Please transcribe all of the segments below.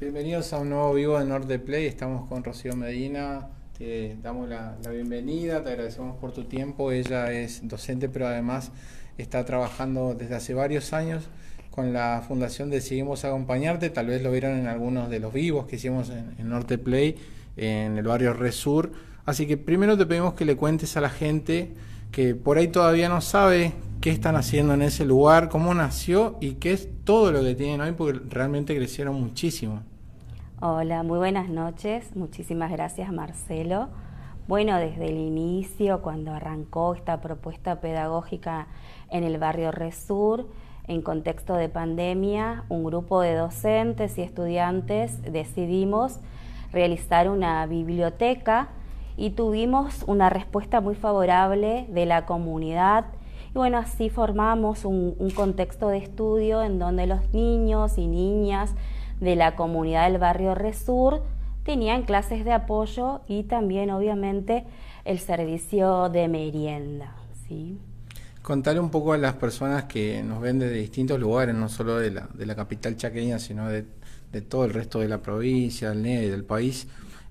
Bienvenidos a un nuevo vivo de Norte Play. Estamos con Rocío Medina. Te damos la, bienvenida, te agradecemos por tu tiempo. Ella es docente, pero además está trabajando desde hace varios años con la fundación Decidimos Acompañarte. Tal vez lo vieron en algunos de los vivos que hicimos en Norte Play, en el barrio Resur. Así que primero te pedimos que le cuentes a la gente que por ahí todavía no sabe qué están haciendo en ese lugar, cómo nació y qué es todo lo que tienen hoy, porque realmente crecieron muchísimo. Hola, muy buenas noches. Muchísimas gracias, Marcelo. Bueno, desde el inicio, cuando arrancó esta propuesta pedagógica en el barrio Resur, en contexto de pandemia, un grupo de docentes y estudiantes decidimos realizar una biblioteca y tuvimos una respuesta muy favorable de la comunidad. Y bueno, así formamos un, contexto de estudio en donde los niños y niñas de la comunidad del barrio Resur tenían clases de apoyo y también obviamente el servicio de merienda. ¿sí? un poco a las personas que nos ven desde distintos lugares, no solo de la, de la capital chaqueña, sino de, todo el resto de la provincia, del país,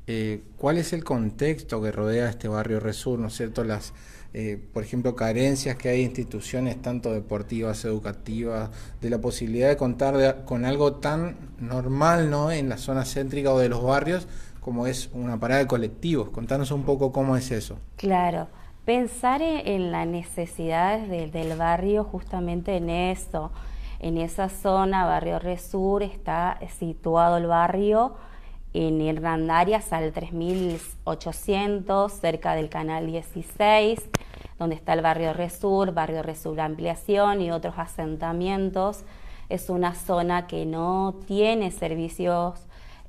eh, cuál es el contexto que rodea este barrio Resur, ¿no es cierto? Las, eh, por ejemplo, carencias que hay instituciones tanto deportivas, educativas, de la posibilidad de contar con algo tan normal, ¿no? En la zona céntrica o de los barrios como es una parada de colectivos. Contanos un poco cómo es eso. Claro. Pensar e, en, las necesidades del barrio justamente en eso, en esa zona, Barrio Resur, está situado el barrio en el Randarias al 3800, cerca del canal 16, donde está el barrio Resur, barrio Resur Ampliación y otros asentamientos. Es una zona que no tiene servicios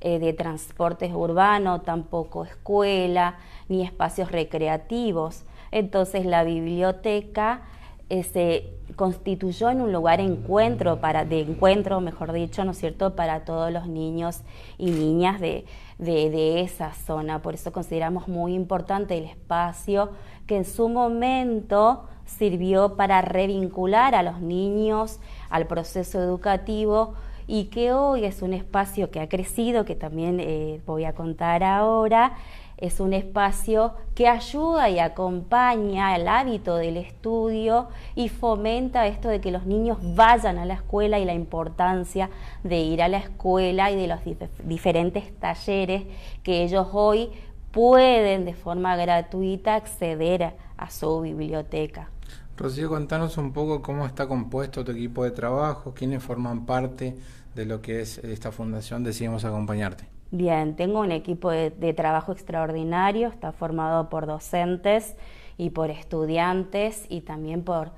eh, de transportes urbanos tampoco escuela, ni espacios recreativos. Entonces la biblioteca eh, se constituyó en un lugar encuentro para, de encuentro, mejor dicho, ¿no es cierto?, para todos los niños y niñas de, esa zona. Por eso consideramos muy importante el espacio que en su momento sirvió para revincular a los niños al proceso educativo y que hoy es un espacio que ha crecido, que también eh, voy a contar ahora, es un espacio que ayuda y acompaña el hábito del estudio y fomenta esto de que los niños vayan a la escuela y la importancia de ir a la escuela y de los diferentes talleres que ellos hoy pueden de forma gratuita acceder a, su biblioteca. Rocío, contanos un poco cómo está compuesto tu equipo de trabajo, quiénes forman parte de lo que es esta fundación Decidimos Acompañarte. Bien, tengo un equipo de, trabajo extraordinario, está formado por docentes y por estudiantes y también por,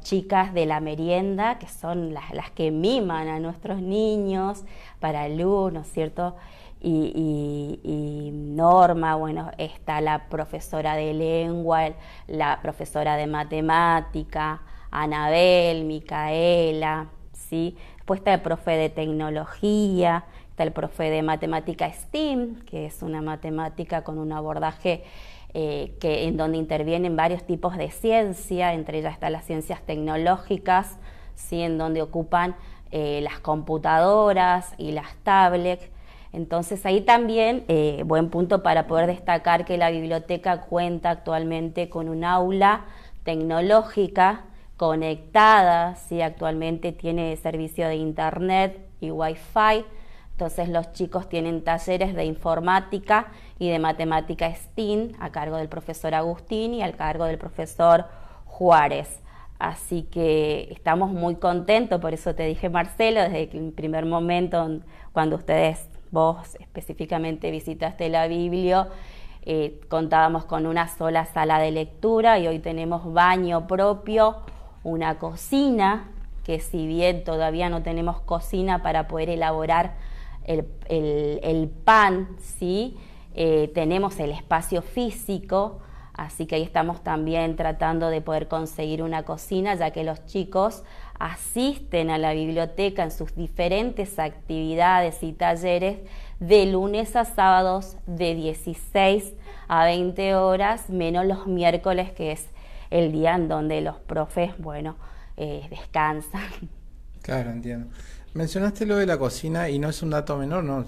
chicas de la merienda, que son las, que miman a nuestros niños para luz, ¿no es cierto? Y, y, Norma, bueno, está la profesora de lengua, la profesora de matemática, Anabel, Micaela, ¿sí? Después está el profe de tecnología, Está el profe de matemática STEAM, que es una matemática con un abordaje eh, en donde intervienen varios tipos de ciencia, entre ellas están las ciencias tecnológicas, en donde ocupan eh, las computadoras y las tablets. Entonces ahí también, eh, buen punto para poder destacar que la biblioteca cuenta actualmente con un aula tecnológica conectada, actualmente tiene servicio de internet y wifi, entonces los chicos tienen talleres de informática y de matemática STEAM a cargo del profesor Agustín y al cargo del profesor Juárez. Así que estamos muy contentos, por eso te dije Marcelo, desde el primer momento cuando ustedes, vos específicamente visitaste la Biblio, eh, contábamos con una sola sala de lectura y hoy tenemos baño propio, una cocina, que si bien todavía no tenemos cocina para poder elaborar el, pan, ¿sí? Eh, tenemos el espacio físico, así que ahí estamos también tratando de poder conseguir una cocina, ya que los chicos asisten a la biblioteca en sus diferentes actividades y talleres de lunes a sábados de 16 a 20 horas, menos los miércoles, que es el día en donde los profes, bueno, eh, descansan. Claro, entiendo. Mencionaste lo de la cocina y no es un dato menor, no,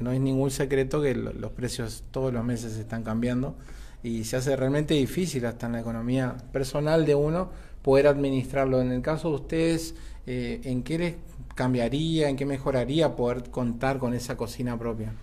no es ningún secreto que los precios todos los meses están cambiando y se hace realmente difícil hasta en la economía personal de uno poder administrarlo. En el caso de ustedes, eh, ¿en qué les cambiaría, en qué mejoraría poder contar con esa cocina propia?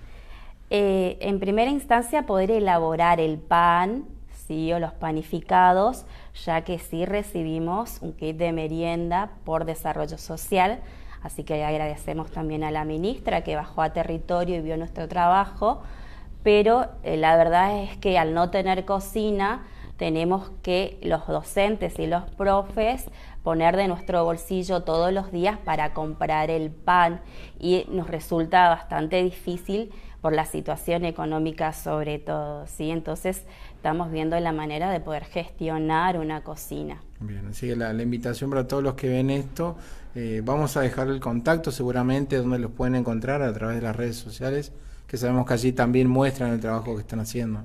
Eh, en primera instancia, poder elaborar el pan, sí, o los panificados, ya que sí recibimos un kit de merienda por desarrollo social Así que agradecemos también a la ministra que bajó a territorio y vio nuestro trabajo, pero eh, la verdad es que al no tener cocina, tenemos que los docentes y los profes poner de nuestro bolsillo todos los días para comprar el pan y nos resulta bastante difícil por la situación económica sobre todo, ¿sí? Entonces estamos viendo la manera de poder gestionar una cocina. Bien, así que la invitación para todos los que ven esto eh, vamos a dejar el contacto seguramente donde los pueden encontrar a través de las redes sociales, que sabemos que allí también muestran el trabajo que están haciendo.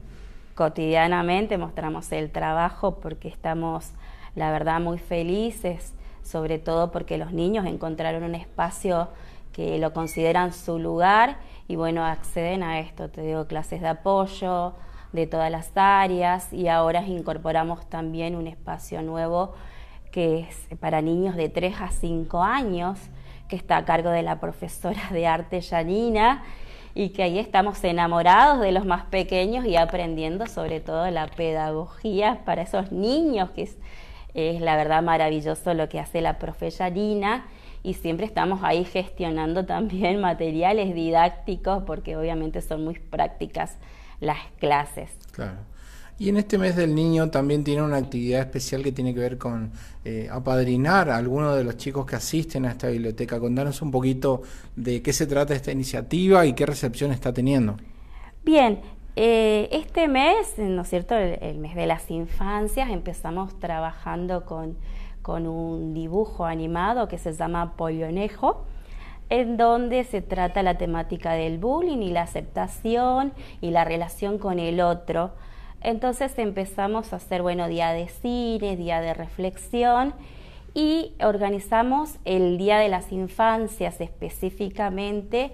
Cotidianamente mostramos el trabajo porque estamos, la verdad, muy felices, sobre todo porque los niños encontraron un espacio que lo consideran su lugar y bueno, acceden a esto, te digo, clases de apoyo de todas las áreas y ahora incorporamos también un espacio nuevo que es para niños de 3 a 5 años, que está a cargo de la profesora de arte Janina y que ahí estamos enamorados de los más pequeños y aprendiendo sobre todo la pedagogía para esos niños, que es, la verdad maravilloso lo que hace la profe Janina y siempre estamos ahí gestionando también materiales didácticos porque obviamente son muy prácticas las clases. Claro. Y en este mes del niño también tiene una actividad especial que tiene que ver con eh, apadrinar a algunos de los chicos que asisten a esta biblioteca. Contanos un poquito de qué se trata esta iniciativa y qué recepción está teniendo. Bien, eh, este mes, ¿no es cierto?, el, mes de las infancias, empezamos trabajando con, con un dibujo animado que se llama Polionejo en donde se trata la temática del bullying y la aceptación y la relación con el otro. Entonces empezamos a hacer, bueno, día de cine, día de reflexión y organizamos el Día de las Infancias específicamente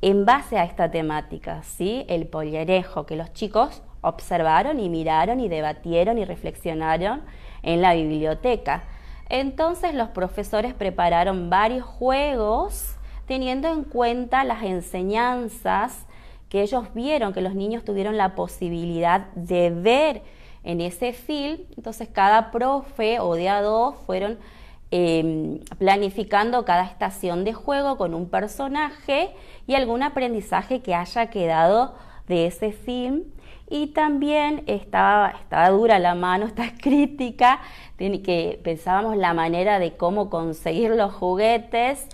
en base a esta temática, ¿sí? El pollerejo, que los chicos observaron y miraron y debatieron y reflexionaron en la biblioteca. Entonces los profesores prepararon varios juegos teniendo en cuenta las enseñanzas que ellos vieron, que los niños tuvieron la posibilidad de ver en ese film, entonces cada profe o de a dos fueron em, planificando cada estación de juego con un personaje y algún aprendizaje que haya quedado de ese film. Y también estaba, dura la mano, esta crítica, que pensábamos la manera de cómo conseguir los juguetes.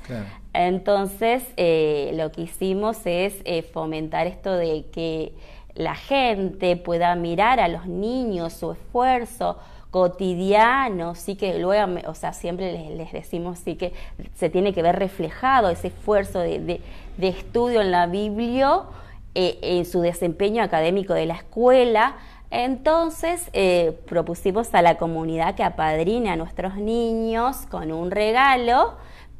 Entonces, eh, lo que hicimos es eh, fomentar esto de que la gente pueda mirar a los niños su esfuerzo cotidiano, sí que luego, o sea, siempre les, decimos sí que se tiene que ver reflejado ese esfuerzo de, estudio en la Biblia, eh, en su desempeño académico de la escuela, entonces propusimos a la comunidad que apadrine a nuestros niños con un regalo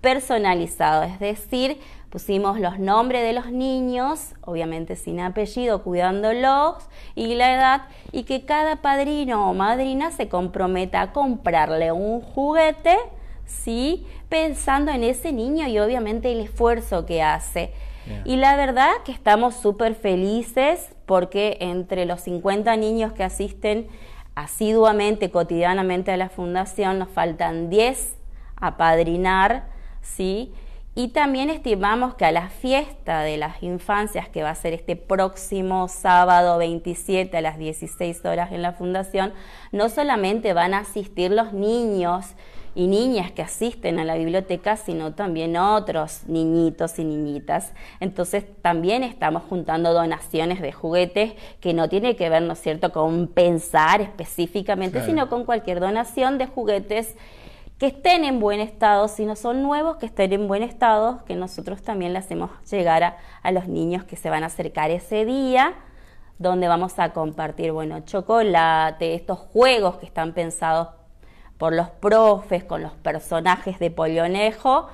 personalizado, es decir, pusimos los nombres de los niños, obviamente sin apellido, cuidándolos, y la edad, y que cada padrino o madrina se comprometa a comprarle un juguete, ¿sí? pensando en ese niño y obviamente el esfuerzo que hace. Y la verdad que estamos súper felices porque entre los 50 niños que asisten asiduamente, cotidianamente a la fundación, nos faltan 10 a padrinar ¿sí? Y también estimamos que a la fiesta de las infancias, que va a ser este próximo sábado 27 a las 16 horas en la fundación, no solamente van a asistir los niños y niñas que asisten a la biblioteca, sino también otros niñitos y niñitas. Entonces también estamos juntando donaciones de juguetes que no tiene que ver, ¿no es cierto?, con pensar específicamente, sino con cualquier donación de juguetes que estén en buen estado, si no son nuevos, que estén en buen estado, que nosotros también le hacemos llegar a, los niños que se van a acercar ese día donde vamos a compartir, bueno, chocolate, estos juegos que están pensados por los profes, con los personajes de Polionejo.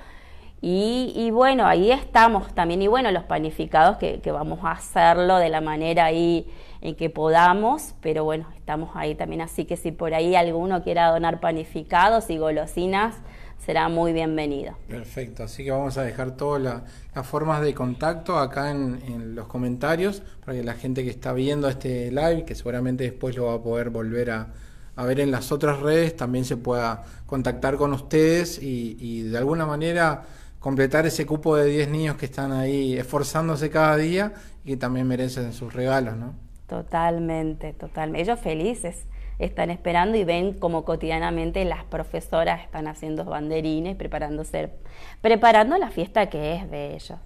Y, bueno, ahí estamos también. Y bueno, los panificados que, que vamos a hacerlo de la manera ahí en que podamos, pero bueno, estamos ahí también, así que si por ahí alguno quiera donar panificados y golosinas, será muy bienvenido. Perfecto, así que vamos a dejar todas las formas de contacto acá en, los comentarios para que la gente que está viendo este live, que seguramente después lo va a poder volver a, ver en las otras redes, también se pueda contactar con ustedes y, de alguna manera completar ese cupo de 10 niños que están ahí esforzándose cada día y que también merecen sus regalos, ¿no? Totalmente, totalmente. Ellos felices están esperando y ven como cotidianamente las profesoras están haciendo banderines, preparándose, preparando la fiesta que es de ellos.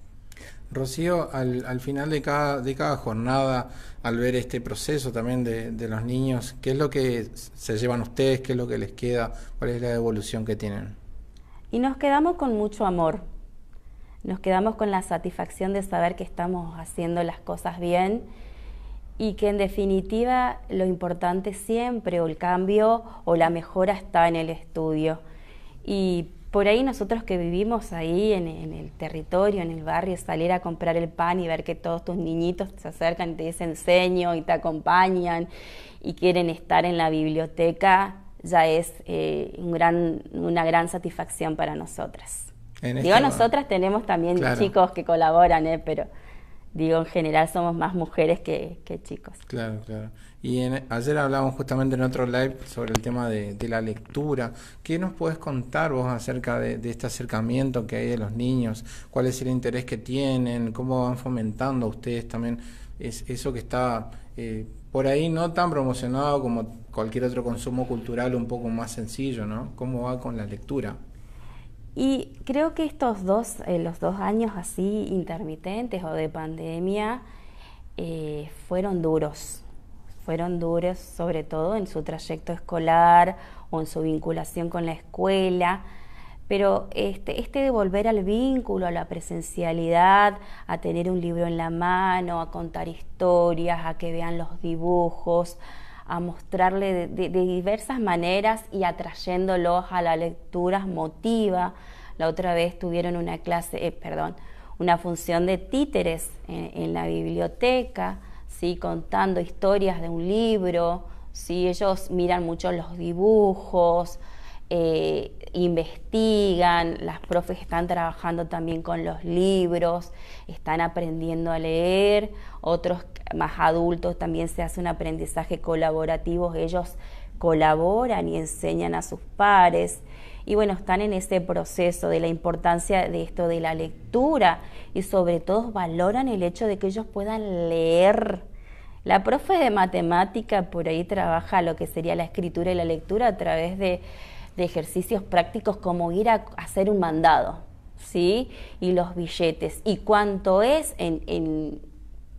Rocío, al, final de cada, de cada jornada, al ver este proceso también de, de, los niños, ¿qué es lo que se llevan ustedes? ¿Qué es lo que les queda? ¿Cuál es la evolución que tienen? Y nos quedamos con mucho amor. Nos quedamos con la satisfacción de saber que estamos haciendo las cosas bien y que en definitiva lo importante siempre o el cambio o la mejora está en el estudio. Y por ahí nosotros que vivimos ahí en, el territorio, en el barrio, salir a comprar el pan y ver que todos tus niñitos se acercan y te dicen y te acompañan y quieren estar en la biblioteca, ya es eh, un gran, una gran satisfacción para nosotras. Digo, este nosotras tenemos también chicos que colaboran, eh, pero digo, en general somos más mujeres que, chicos. Claro, claro. Y ayer hablábamos justamente en otro live sobre el tema de, la lectura. ¿Qué nos puedes contar vos acerca de, este acercamiento que hay de los niños? ¿Cuál es el interés que tienen? ¿Cómo van fomentando ustedes también eso que está eh, por ahí no tan promocionado como cualquier otro consumo cultural un poco más sencillo, ¿no? ¿Cómo va con la lectura? Y creo que estos dos, eh, los dos años así intermitentes o de pandemia, eh, fueron duros. Fueron duros sobre todo en su trayecto escolar o en su vinculación con la escuela. Pero este, este de volver al vínculo, a la presencialidad, a tener un libro en la mano, a contar historias, a que vean los dibujos, a mostrarle de, diversas maneras y atrayéndolos a la lectura motiva. La otra vez tuvieron una clase, eh, perdón, una función de títeres en, la biblioteca, ¿sí? contando historias de un libro. si Ellos miran mucho los dibujos, eh, investigan, las profes están trabajando también con los libros, están aprendiendo a leer, otros más adultos también se hace un aprendizaje colaborativo, ellos colaboran y enseñan a sus pares y bueno, están en ese proceso de la importancia de esto de la lectura y sobre todo valoran el hecho de que ellos puedan leer. La profe de matemática por ahí trabaja lo que sería la escritura y la lectura a través de de ejercicios prácticos como ir a hacer un mandado, ¿sí? Y los billetes, y cuánto es en,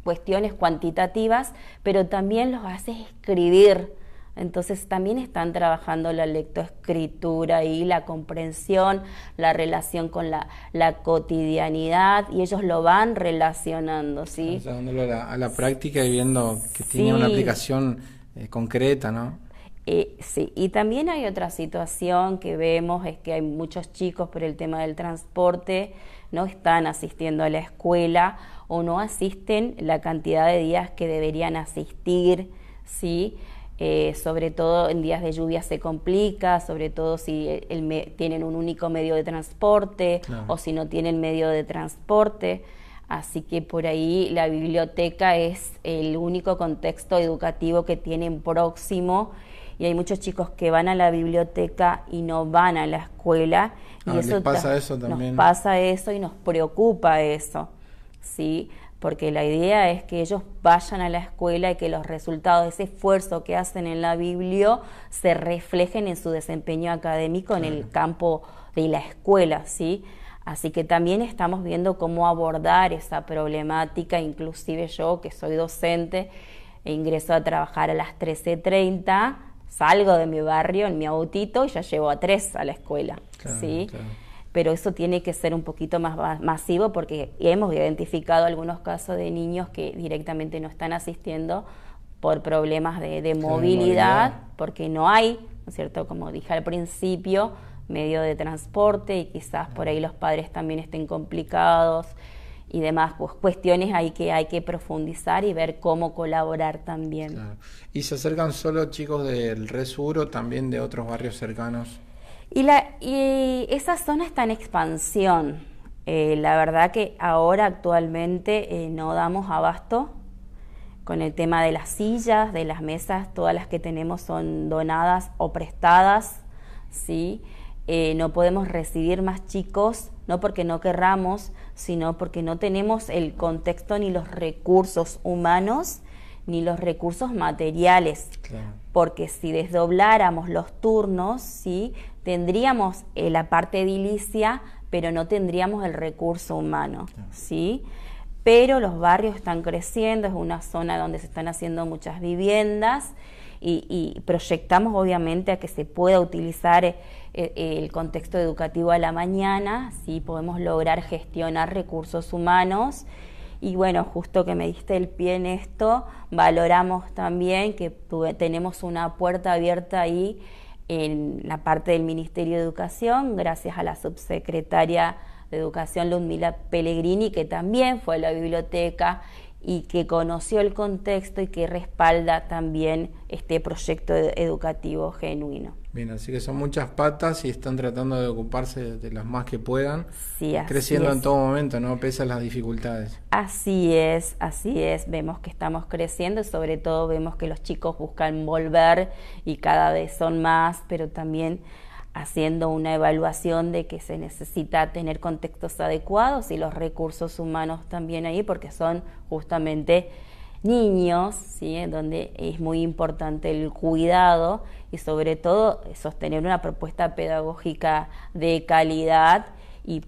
cuestiones cuantitativas, pero también los haces escribir. Entonces también están trabajando la lectoescritura y la comprensión, la relación con la, la cotidianidad y ellos lo van relacionando, ¿sí? a, la, práctica y viendo que tiene una aplicación eh, concreta, ¿no? Eh, sí, y también hay otra situación que vemos, es que hay muchos chicos por el tema del transporte, no están asistiendo a la escuela o no asisten la cantidad de días que deberían asistir, ¿sí? Eh, sobre todo en días de lluvia se complica, sobre todo si eh, tienen un único medio de transporte o si no tienen medio de transporte. Así que por ahí la biblioteca es el único contexto educativo que tienen próximo y hay muchos chicos que van a la biblioteca y no van a la escuela. y eso, pasa eso también. nos pasa eso y nos preocupa eso, ¿sí? Porque la idea es que ellos vayan a la escuela y que los resultados de ese esfuerzo que hacen en la biblio se reflejen en su desempeño académico en el campo de la escuela, ¿sí? Así que también estamos viendo cómo abordar esa problemática, inclusive yo que soy docente e ingreso a trabajar a las 13.30, salgo de mi barrio en mi autito y ya llevo a tres a la escuela, ¿sí? Pero eso tiene que ser un poquito más masivo porque hemos identificado algunos casos de niños que directamente no están asistiendo por problemas de, movilidad, porque no hay, ¿no es cierto? Como dije al principio, medio de transporte y quizás por ahí los padres también estén complicados y demás pues, cuestiones hay que hay que profundizar y ver cómo colaborar también. ¿Y se acercan solo chicos del Resuro, también de otros barrios cercanos? Y, la, y esa zona está en expansión. Eh, la verdad que ahora actualmente eh, no damos abasto con el tema de las sillas, de las mesas, todas las que tenemos son donadas o prestadas, ¿sí? Eh, no podemos recibir más chicos, no porque no querramos, sino porque no tenemos el contexto ni los recursos humanos ni los recursos materiales. Porque si desdobláramos los turnos, ¿sí? tendríamos eh, la parte edilicia, pero no tendríamos el recurso humano. ¿sí? Pero los barrios están creciendo, es una zona donde se están haciendo muchas viviendas y, proyectamos obviamente a que se pueda utilizar eh, el contexto educativo a la mañana, si podemos lograr gestionar recursos humanos. Y bueno, justo que me diste el pie en esto, valoramos también que tenemos una puerta abierta ahí en la parte del Ministerio de Educación, gracias a la subsecretaria de Educación Ludmila Pellegrini, que también fue a la biblioteca y que conoció el contexto y que respalda también este proyecto educativo genuino. Bien, así que son muchas patas y están tratando de ocuparse de las más que puedan, creciendo en todo momento, ¿no? Pese las dificultades. Así es, así es, vemos que estamos creciendo y sobre todo vemos que los chicos buscan volver y cada vez son más, pero también haciendo una evaluación de que se necesita tener contextos adecuados y los recursos humanos también ahí, porque son justamente niños, ¿sí? donde es muy importante el cuidado y sobre todo sostener una propuesta pedagógica de calidad y,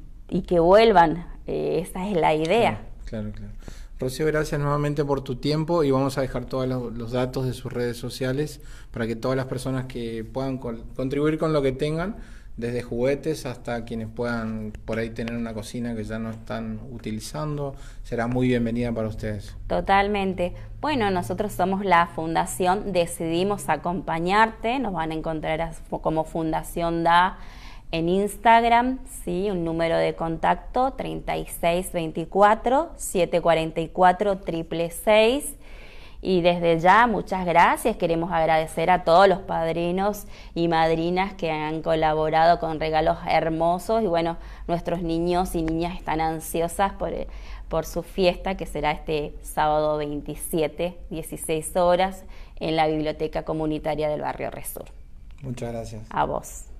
que vuelvan. Eh, esa es la idea. claro. claro. Rocío, gracias nuevamente por tu tiempo y vamos a dejar todos los, datos de sus redes sociales para que todas las personas que puedan contribuir con lo que tengan, desde juguetes hasta quienes puedan por ahí tener una cocina que ya no están utilizando, será muy bienvenida para ustedes. Totalmente. Bueno, nosotros somos la fundación Decidimos Acompañarte, nos van a encontrar como Fundación DA en Instagram, ¿sí? un número de contacto 3624 744 666. Y desde ya, muchas gracias. Queremos agradecer a todos los padrinos y madrinas que han colaborado con regalos hermosos. Y bueno, nuestros niños y niñas están ansiosas por, eh, por su fiesta, que será este sábado 27, 16 horas, en la Biblioteca Comunitaria del Barrio Resur. Muchas gracias. A vos.